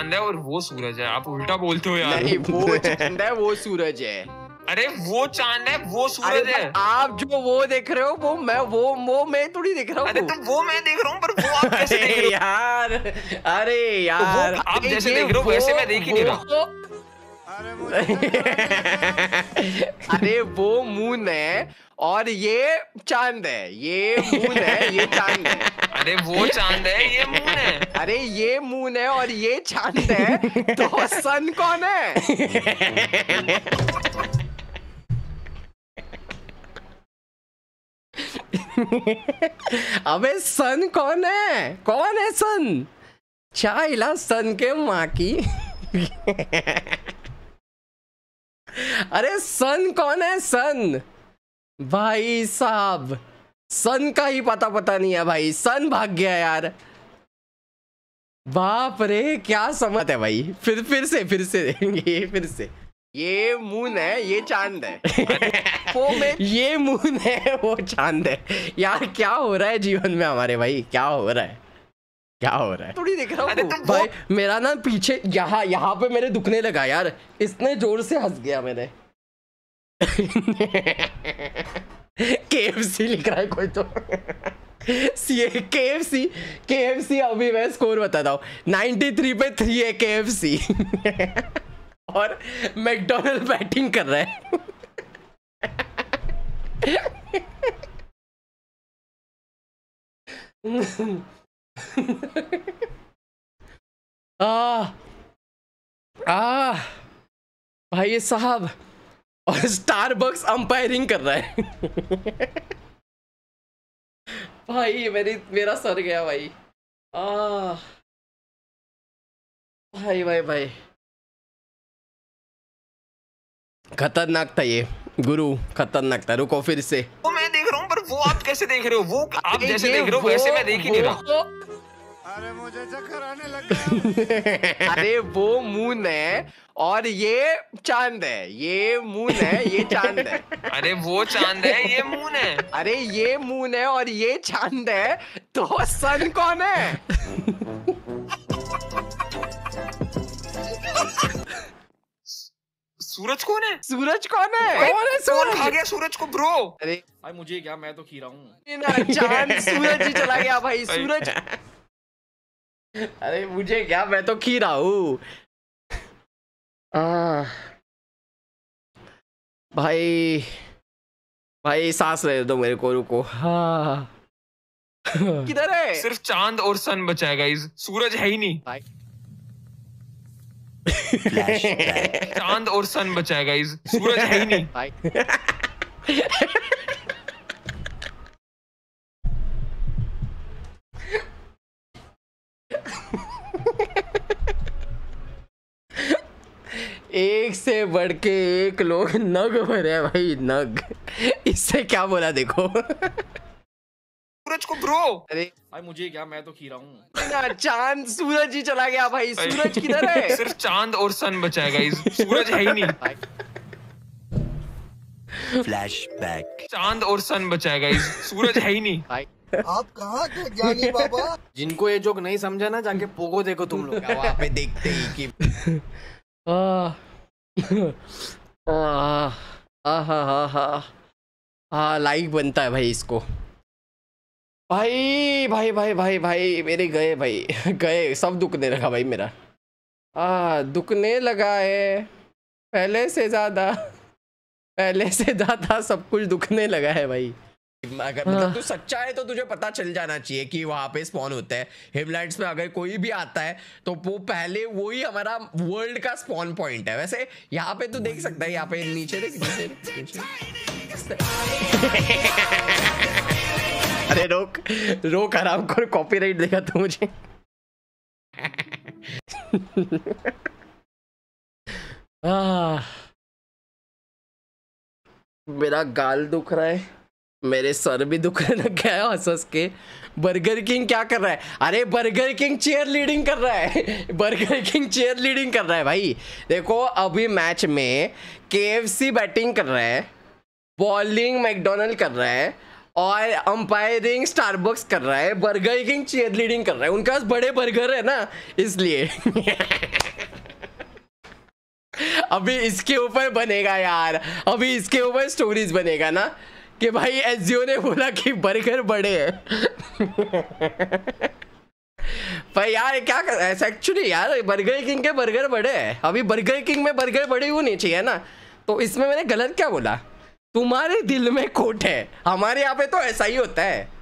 चंदा है और वो सूरज है आप उल्टा बोलते हो यार नहीं वो चंदा है वो सूरज है अरे वो चांद है वो सूरज है आप जो वो देख रहे हो वो मैं वो वो मैं थोड़ी देख रहा हूँ अरे तो वो मैं देख रहा हूँ पर वो आप कैसे देख रहे हो यार अरे तो यार तो आप जैसे देख रहे हो वैसे मैं देख ही नहीं रहा अरे वो मून है और ये चांद है ये मून है ये चांद है अरे वो चांद है ये मून है अरे ये मून है और ये चांद है तो सन कौन है अबे सन कौन है कौन है सन चाइला सन के माँ की अरे सन कौन है सन भाई साहब सन का ही पता पता नहीं है भाई सन भाग गया यार बाप रे क्या समझ है भाई फिर फिर से फिर से ये फिर से ये मून है ये चांद है वो में ये मून है वो चांद है यार क्या हो रहा है जीवन में हमारे भाई क्या हो रहा है क्या हो रहा है थोड़ी देख रहा हूँ भाई मेरा ना पीछे यहाँ यहाँ पे मेरे दुखने लगा यार इसने जोर से हंस गया मेरे केएफसी लिख रहा है कोई तो सी एफ सी अभी मैं स्कोर बताता हूँ 93 पे 3 है सी और मैकडोनल्ड बैटिंग कर रहा है आ आ भाई साहब और स्टारबक्स अंपायरिंग कर रहा है भाई मेरी मेरा सर गया भाई आ भाई भाई भाई खतरनाक था ये गुरु खतरनाक था रुको फिर से वो मैं देख रहा हूँ पर वो आप कैसे देख रहे हो वो आप जैसे देख रहे हो वैसे मैं देख ही नहीं रहा तो- अरे मुझे चक्कर आने लग अरे वो मून है और ये चांद है ये मून है ये चांद है अरे वो चांद है ये मून है अरे ये मून है और ये चांद है तो सन कौन है सूरज कौन है सूरज कौन है कौन है सूरज खा गया सूरज को ब्रो अरे भाई मुझे क्या मैं तो खी रहा हूँ चांद सूरज ही चला गया भाई सूरज अरे मुझे क्या मैं तो खी रहा हूँ आ, भाई भाई सांस ले दो मेरे को रुको हाँ किधर है सिर्फ चांद और सन बचा है गाइस सूरज है ही नहीं चांद और सन बचा है गाइस सूरज है ही नहीं एक से बढ़ के एक लोग नग भरे भाई नग इससे क्या बोला देखो सूरज को ब्रो अरे भाई मुझे क्या मैं तो खी रहा हूँ चांद सूरज ही चला गया भाई सूरज किधर है सिर्फ चांद और सन बचाएगा सूरज है ही नहीं फ्लैशबैक चांद और सन सूरज है ही नहीं भाई आप जिनको ये जोक नहीं समझा ना जाके पोगो देखो तुम लोग देखते ही की हा हा हाँ लाइक बनता है भाई इसको भाई भाई भाई भाई भाई मेरे गए भाई गए सब दुखने लगा भाई मेरा आ दुखने लगा है पहले से ज़्यादा पहले से ज़्यादा सब कुछ दुखने लगा है भाई अगर हाँ। मतलब तू सच्चा है तो तुझे पता चल जाना चाहिए कि वहां पे स्पॉन होता है हिमलैंड्स में अगर कोई भी आता है तो वो पहले वो ही हमारा वर्ल्ड का स्पॉन पॉइंट है वैसे यहाँ पे तू देख सकता है यहाँ पे नीचे देख नीचे, नीचे। अरे रोक रोक आराम कर कॉपीराइट देगा तू मुझे मेरा गाल दुख रहा है मेरे सर भी दुखने लग गया है हंस हंस के बर्गर किंग क्या कर रहा है अरे बर्गर किंग चेयर लीडिंग कर रहा है बर्गर किंग चेयर लीडिंग कर रहा है भाई देखो अभी मैच में के बैटिंग कर रहा है बॉलिंग मैकडोनल्ड कर रहा है और अंपायरिंग स्टारबक्स कर रहा है बर्गर किंग चेयर लीडिंग कर रहा है उनके पास बड़े बर्गर है ना इसलिए अभी इसके ऊपर बनेगा यार अभी इसके ऊपर स्टोरीज बनेगा ना कि भाई एस ने बोला कि बर्गर बड़े हैं भाई यार क्या कर ऐसा एक्चुअली यार बर्गर किंग के बर्गर बड़े हैं अभी बर्गर किंग में बर्गर बड़े नहीं चाहिए ना तो इसमें मैंने गलत क्या बोला तुम्हारे दिल में खोट है हमारे यहाँ पे तो ऐसा ही होता है